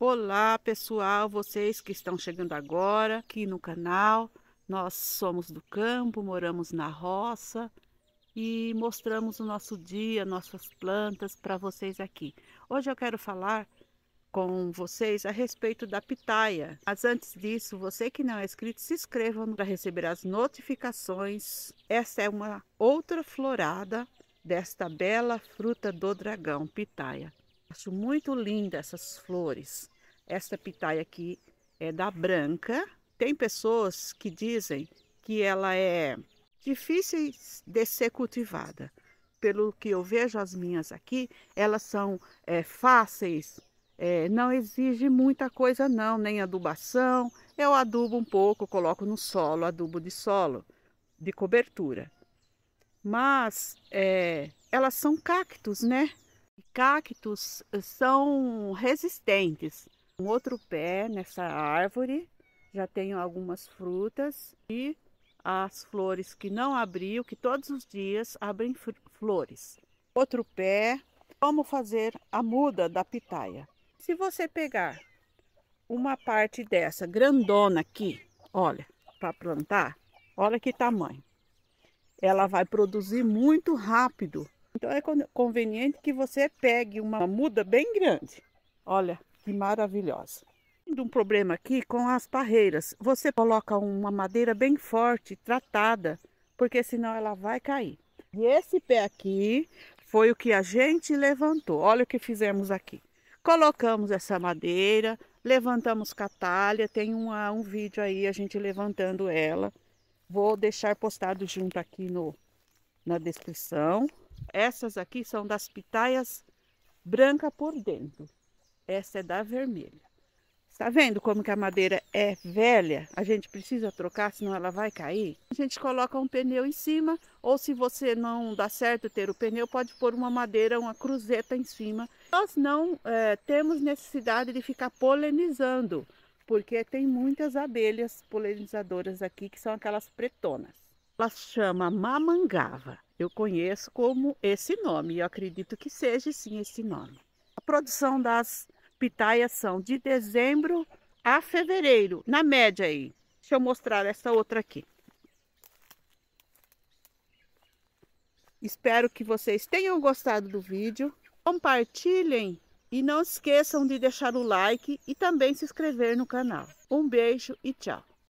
Olá, pessoal, vocês que estão chegando agora aqui no canal. Nós somos do campo, moramos na roça e mostramos o nosso dia, nossas plantas para vocês aqui. Hoje eu quero falar com vocês a respeito da pitaia. Mas antes disso, você que não é inscrito, se inscreva para receber as notificações. Essa é uma outra florada desta bela fruta do dragão, pitaia. Acho muito linda essas flores. Esta pitaia aqui é da branca. Tem pessoas que dizem que ela é difícil de ser cultivada. Pelo que eu vejo as minhas aqui, elas são é, fáceis, é, não exige muita coisa não, nem adubação. Eu adubo um pouco, coloco no solo, adubo de solo, de cobertura. Mas é, elas são cactos, né? cactos eh, são resistentes. Um outro pé nessa árvore, já tenho algumas frutas e as flores que não abriu, que todos os dias abrem flores. Outro pé, como fazer a muda da pitaia. Se você pegar uma parte dessa grandona aqui, olha, para plantar, olha que tamanho. Ela vai produzir muito rápido então é conveniente que você pegue uma muda bem grande. Olha que maravilhosa. Tendo um problema aqui com as parreiras. Você coloca uma madeira bem forte, tratada, porque senão ela vai cair. E esse pé aqui foi o que a gente levantou. Olha o que fizemos aqui. Colocamos essa madeira, levantamos catalha, tem uma, um vídeo aí a gente levantando ela. Vou deixar postado junto aqui no, na descrição. Essas aqui são das pitaias branca por dentro. Essa é da vermelha. Está vendo como que a madeira é velha? A gente precisa trocar, senão ela vai cair. A gente coloca um pneu em cima, ou se você não dá certo ter o pneu, pode pôr uma madeira, uma cruzeta em cima. Nós não é, temos necessidade de ficar polenizando, porque tem muitas abelhas polinizadoras aqui, que são aquelas pretonas. Ela chama mamangava. Eu conheço como esse nome e acredito que seja sim esse nome. A produção das pitaias são de dezembro a fevereiro, na média aí. Deixa eu mostrar essa outra aqui. Espero que vocês tenham gostado do vídeo. Compartilhem e não esqueçam de deixar o like e também se inscrever no canal. Um beijo e tchau!